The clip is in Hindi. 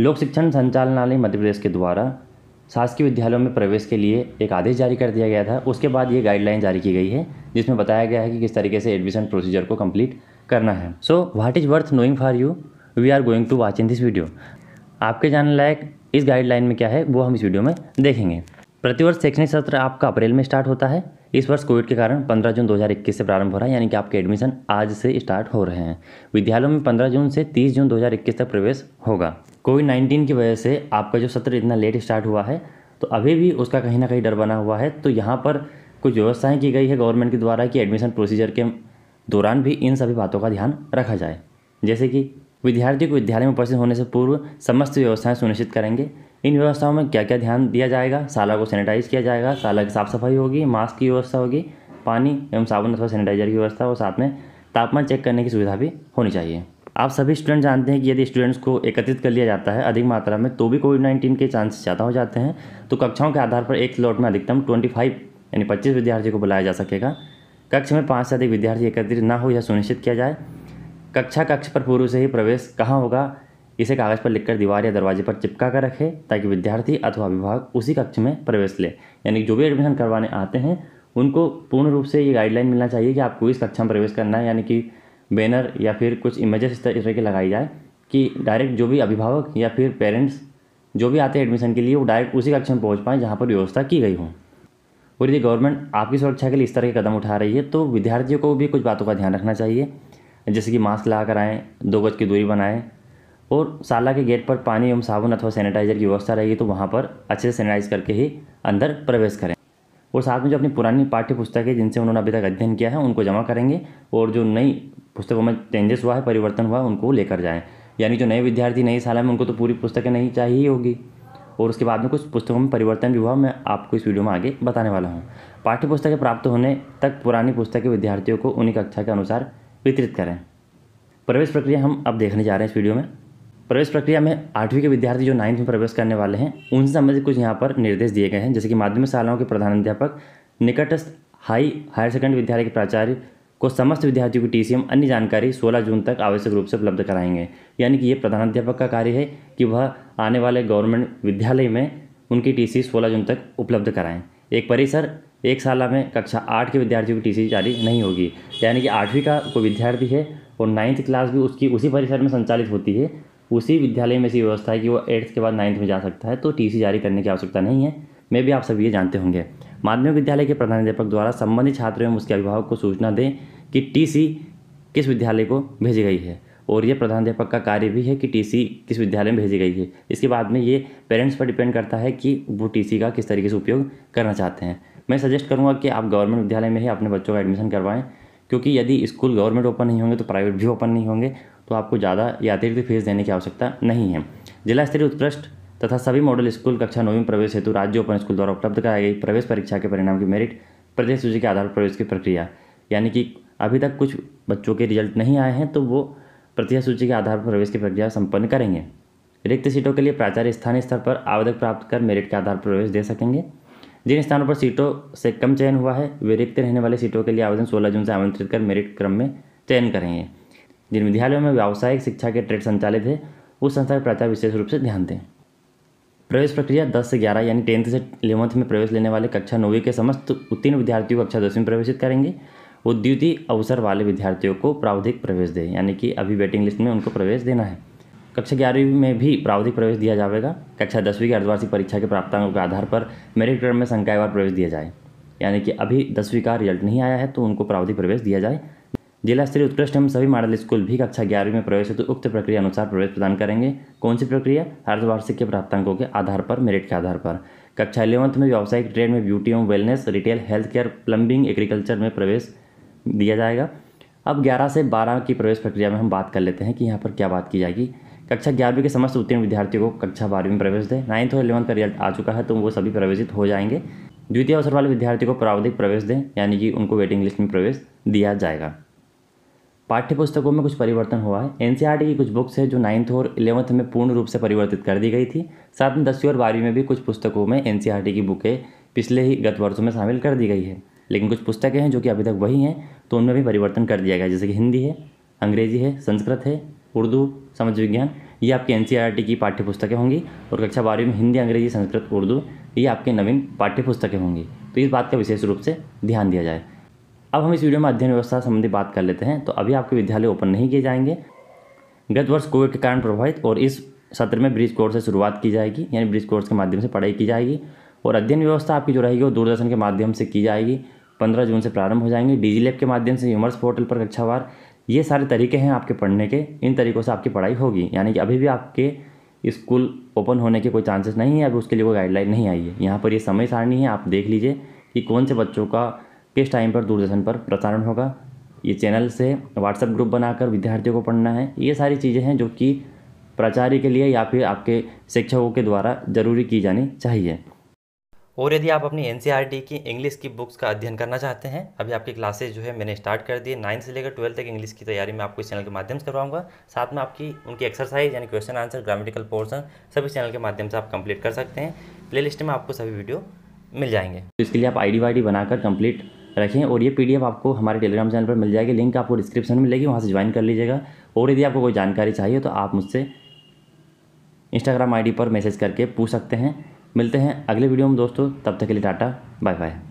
लोक शिक्षण संचालनालय मध्य प्रदेश के द्वारा शासकीय विद्यालयों में प्रवेश के लिए एक आदेश जारी कर दिया गया था उसके बाद ये गाइडलाइन जारी की गई है जिसमें बताया गया है कि किस तरीके से एडमिशन प्रोसीजर को कंप्लीट करना है so what is worth knowing for you we are going to watch in this video आपके जानने लायक इस गाइडलाइन में क्या है वो हम इस वीडियो में देखेंगे प्रतिवर्ष शैक्षणिक सत्र आपका अप्रैल में स्टार्ट होता है इस वर्ष कोविड के कारण 15 जून 2021 से प्रारंभ हो रहा है यानी कि आपके एडमिशन आज से स्टार्ट हो रहे हैं विद्यालयों में 15 जून से 30 जून 2021 तक प्रवेश होगा कोविड नाइन्टीन की वजह से आपका जो सत्र इतना लेट स्टार्ट हुआ है तो अभी भी उसका कहीं ना कहीं डर बना हुआ है तो यहाँ पर कुछ व्यवस्थाएँ की गई है गवर्नमेंट के द्वारा कि एडमिशन प्रोसीजर के दौरान भी इन सभी बातों का ध्यान रखा जाए जैसे कि विद्यार्थी को विद्यालय में उपस्थित होने से पूर्व समस्त व्यवस्थाएं सुनिश्चित करेंगे इन व्यवस्थाओं में क्या क्या ध्यान दिया जाएगा साला को सैनिटाइज किया जाएगा साला की साफ़ सफाई होगी मास्क की व्यवस्था होगी पानी एवं साबुन अथवा सैनिटाइजर की व्यवस्था और साथ में तापमान चेक करने की सुविधा भी होनी चाहिए आप सभी स्टूडेंट जानते हैं कि यदि स्टूडेंट्स को एकत्रित कर लिया जाता है अधिक मात्रा में तो भी कोविड नाइन्टीन के चांसेस ज़्यादा हो जाते हैं तो कक्षाओं के आधार पर एक स्लॉट में अधिकतम ट्वेंटी फाइव यानी पच्चीस विद्यार्थी को बुलाया जा सकेगा कक्ष में पाँच से अधिक विद्यार्थी एकत्रित ना हो यह सुनिश्चित किया जाए कक्षा कक्ष पर पूर्व से ही प्रवेश कहाँ होगा इसे कागज़ पर लिखकर दीवार या दरवाजे पर चिपका कर रखें ताकि विद्यार्थी अथवा विभाग उसी कक्ष में प्रवेश ले यानी जो भी एडमिशन करवाने आते हैं उनको पूर्ण रूप से ये गाइडलाइन मिलना चाहिए कि आपको इस कक्षा में प्रवेश करना है यानी कि बैनर या फिर कुछ इमेजेस इस तरह की लगाई जाए कि डायरेक्ट जो भी अभिभावक या फिर पेरेंट्स जो भी आते हैं एडमिशन के लिए वो डायरेक्ट उसी कक्षा में पहुँच पाएँ जहाँ पर व्यवस्था की गई हो और यदि गवर्नमेंट आपकी सुरक्षा के लिए इस तरह के कदम उठा रही है तो विद्यार्थियों को भी कुछ बातों का ध्यान रखना चाहिए जैसे कि मास्क लगा कर आएँ दो गज की दूरी बनाएँ और शाला के गेट पर पानी एवं साबुन अथवा सैनिटाइजर की व्यवस्था रहेगी तो वहाँ पर अच्छे से सैनिटाइज करके ही अंदर प्रवेश करें और साथ में जो अपनी पुरानी पाठ्य पुस्तकें जिनसे उन्होंने अभी तक अध्ययन किया है उनको जमा करेंगे और जो नई पुस्तकों में चेंजेस हुआ है परिवर्तन हुआ है उनको लेकर जाएँ यानी जो नए विद्यार्थी नई साल में उनको तो पूरी पुस्तकें नहीं चाहिए होगी और उसके बाद में कुछ पुस्तकों में परिवर्तन भी हुआ मैं आपको इस वीडियो में आगे बताने वाला हूँ पाठ्य पुस्तकें प्राप्त होने तक पुरानी पुस्तकें विद्यार्थियों को उन्हीं कक्षा के अनुसार वितरित करें प्रवेश प्रक्रिया हम अब देखने जा रहे हैं इस वीडियो में प्रवेश प्रक्रिया में आठवीं के विद्यार्थी जो नाइन्थ में प्रवेश करने वाले हैं उनसे संबंधित कुछ यहाँ पर निर्देश दिए गए हैं जैसे कि माध्यमिक शालाओं के प्रधानाध्यापक निकटस्थ हाई हायर सेकेंडरी विद्यालय के प्राचार्य को समस्त विद्यार्थियों की टीसीएम अन्य जानकारी 16 जून तक आवश्यक रूप से उपलब्ध कराएंगे यानी कि ये प्रधानाध्यापक का कार्य है कि वह आने वाले गवर्नमेंट विद्यालय में उनकी टीसी 16 जून तक उपलब्ध कराएं एक परिसर एक साल में कक्षा आठ के विद्यार्थियों की टीसी जारी नहीं होगी यानी कि आठवीं का कोई विद्यार्थी है और नाइन्थ क्लास भी उसकी उसी परिसर में संचालित होती है उसी विद्यालय में ऐसी व्यवस्था है कि वो एट्थ के बाद नाइन्थ में जा सकता है तो टी जारी करने की आवश्यकता नहीं है मे भी आप सभी ये जानते होंगे माध्यमिक विद्यालय के प्रधानाध्यापक द्वारा संबंधित छात्र एवं उसके अभिभावक को सूचना दें कि टीसी किस विद्यालय को भेजी गई है और ये प्रधानाध्यापक का कार्य भी है कि टीसी किस विद्यालय में भेजी गई है इसके बाद में ये पेरेंट्स पर डिपेंड करता है कि वो टीसी का किस तरीके से उपयोग करना चाहते हैं मैं सजेस्ट करूँगा कि आप गवर्नमेंट विद्यालय में ही अपने बच्चों का एडमिशन करवाएं क्योंकि यदि स्कूल गवर्नमेंट ओपन नहीं होंगे तो प्राइवेट भी ओपन नहीं होंगे तो आपको ज़्यादा या अतिरिक्त फीस देने की आवश्यकता नहीं है जिला स्तरीय उत्कृष्ट तथा सभी मॉडल स्कूल कक्षा नौवीं प्रवेश हेतु राज्य ओपन स्कूल द्वारा उपलब्ध कराई गई प्रवेश परीक्षा के परिणाम की मेरिट प्रदेश सूची के आधार पर प्रवेश की प्रक्रिया यानी कि अभी तक कुछ बच्चों के रिजल्ट नहीं आए हैं तो वो प्रतिया सूची के आधार पर प्रवेश की प्रक्रिया संपन्न करेंगे रिक्त सीटों के लिए प्राचार्य स्थानीय स्तर पर आवेदक प्राप्त कर मेरिट के आधार पर प्रवेश दे सकेंगे जिन स्थानों पर सीटों से कम चयन हुआ है वे रिक्त रहने वाले सीटों के लिए आवेदन सोलह जून से आमंत्रित कर मेरिट क्रम में चयन करेंगे जिन विद्यालयों में व्यावसायिक शिक्षा के ट्रेड संचालित है उस संस्था के प्राचार्य विशेष रूप से ध्यान दें प्रवेश प्रक्रिया 10 से 11 यानी टेंथ से इलेवंथ में प्रवेश लेने वाले कक्षा नौवीं के समस्त उत्तीर्ण विद्यार्थियों को कक्षा दसवीं में प्रवेशित करेंगे उद्युति अवसर वाले विद्यार्थियों को प्रावधिक प्रवेश दें यानी कि अभी वेटिंग लिस्ट में उनको प्रवेश देना है कक्षा ग्यारहवीं में भी प्रावधिक प्रवेश दिया जाएगा कक्षा दसवीं की अर्धवार्षिक परीक्षा के प्राप्तांकों के आधार पर मेरिट क्रम में संकायवार प्रवेश दिया जाए यानी कि अभी दसवीं का रिजल्ट नहीं आया है तो उनको प्रावधिक प्रवेश दिया जाए जिला स्तरीय उत्कृष्ट हम सभी मॉडल स्कूल भी कक्षा ग्यारहवीं में प्रवेश हेतु उक्त प्रक्रिया अनुसार प्रवेश प्रदान करेंगे कौन सी प्रक्रिया अर्धवार्षिक के प्राप्तांकों के आधार पर मेरिट के आधार पर कक्षा इलेवंथ में व्यावसायिक ट्रेड में ब्यूटी एवं wellness retail health care plumbing agriculture में प्रवेश दिया जाएगा अब ग्यारह से बारह की प्रवेश प्रक्रिया में हम बात कर लेते हैं कि यहाँ पर क्या बात की जाएगी कक्षा ग्यारहवीं के समस्त उत्तीर्ण विद्यार्थियों को कक्षा बारहवीं में प्रवेश दें नाइन्थ और इलेवंथ का रिजल्ट आ चुका है तो वो सभी प्रवेशित हो जाएंगे द्वितीय अवसर वाले विद्यार्थियों को प्रावधिक प्रवेश दें यानी कि उनको वेटिंग लिस्ट में प्रवेश दिया जाएगा पाठ्यपुस्तकों में कुछ परिवर्तन हुआ है एन e की कुछ बुक्स है जो नाइन्थ और इलेवंथ में पूर्ण रूप से परिवर्तित कर दी गई थी साथ में दसवीं और बारहवीं में भी कुछ पुस्तकों में एन e की बुकें पिछले ही गत वर्षों में शामिल कर दी गई है लेकिन कुछ पुस्तकें हैं जो कि अभी तक वही हैं तो उनमें भी परिवर्तन कर दिया गया जैसे कि हिंदी है अंग्रेजी है संस्कृत है उर्दू समझ विज्ञान ये आपके एन e की पाठ्य पुस्तकें होंगी और कक्षा बारहवीं में हिंदी अंग्रेजी संस्कृत उर्दू ये आपके नवीन पाठ्य पुस्तकें होंगी तो इस बात का विशेष रूप से ध्यान दिया जाए अब हम इस वीडियो में अध्ययन व्यवस्था संबंधी बात कर लेते हैं तो अभी आपके विद्यालय ओपन नहीं किए जाएंगे गत वर्ष कोविड के कारण प्रभावित और इस सत्र में ब्रिज कोर्स से शुरुआत की जाएगी यानी ब्रिज कोर्स के माध्यम से पढ़ाई की जाएगी और अध्ययन व्यवस्था आपकी जो रहेगी वो दूरदर्शन के माध्यम से की जाएगी पंद्रह जून से प्रारंभ हो जाएंगे डिजी लैब के माध्यम से यूमर्स पोर्टल पर कक्षावार ये सारे तरीके हैं आपके पढ़ने के इन तरीक़ों से आपकी पढ़ाई होगी यानी कि अभी भी आपके स्कूल ओपन होने के कोई चांसेस नहीं है अभी उसके लिए कोई गाइडलाइन नहीं आई है यहाँ पर ये समय सारणी है आप देख लीजिए कि कौन से बच्चों का किस टाइम पर दूरदर्शन पर प्रसारण होगा ये चैनल से व्हाट्सएप ग्रुप बनाकर विद्यार्थियों को पढ़ना है ये सारी चीज़ें हैं जो कि प्राचार्य के लिए या फिर आपके शिक्षकों के द्वारा ज़रूरी की जानी चाहिए और यदि आप अपनी एन e की इंग्लिश की बुक्स का अध्ययन करना चाहते हैं अभी आपकी क्लासेज जो है मैंने स्टार्ट कर दी नाइन्थ से लेकर ट्वेल्थ तक इंग्लिश की तैयारी मैं आपको इस चैनल के माध्यम से करवाऊंगा साथ में आपकी उनकी एक्सरसाइज यानी क्वेश्चन आंसर ग्रामेटिकल पोर्सन सभी चैनल के माध्यम से आप कंप्लीट कर सकते हैं प्ले में आपको सभी वीडियो मिल जाएंगे तो इसके लिए आप आई डी बनाकर कंप्लीट रखें और ये पीडीएफ आपको हमारे टेलीग्राम चैनल पर मिल जाएगी लिंक आपको डिस्क्रिप्शन में मिलेगी वहाँ से ज्वाइन कर लीजिएगा और यदि आपको कोई जानकारी चाहिए तो आप मुझसे इंस्टाग्राम आईडी पर मैसेज करके पूछ सकते हैं मिलते हैं अगले वीडियो में दोस्तों तब तक के लिए टाटा बाय बाय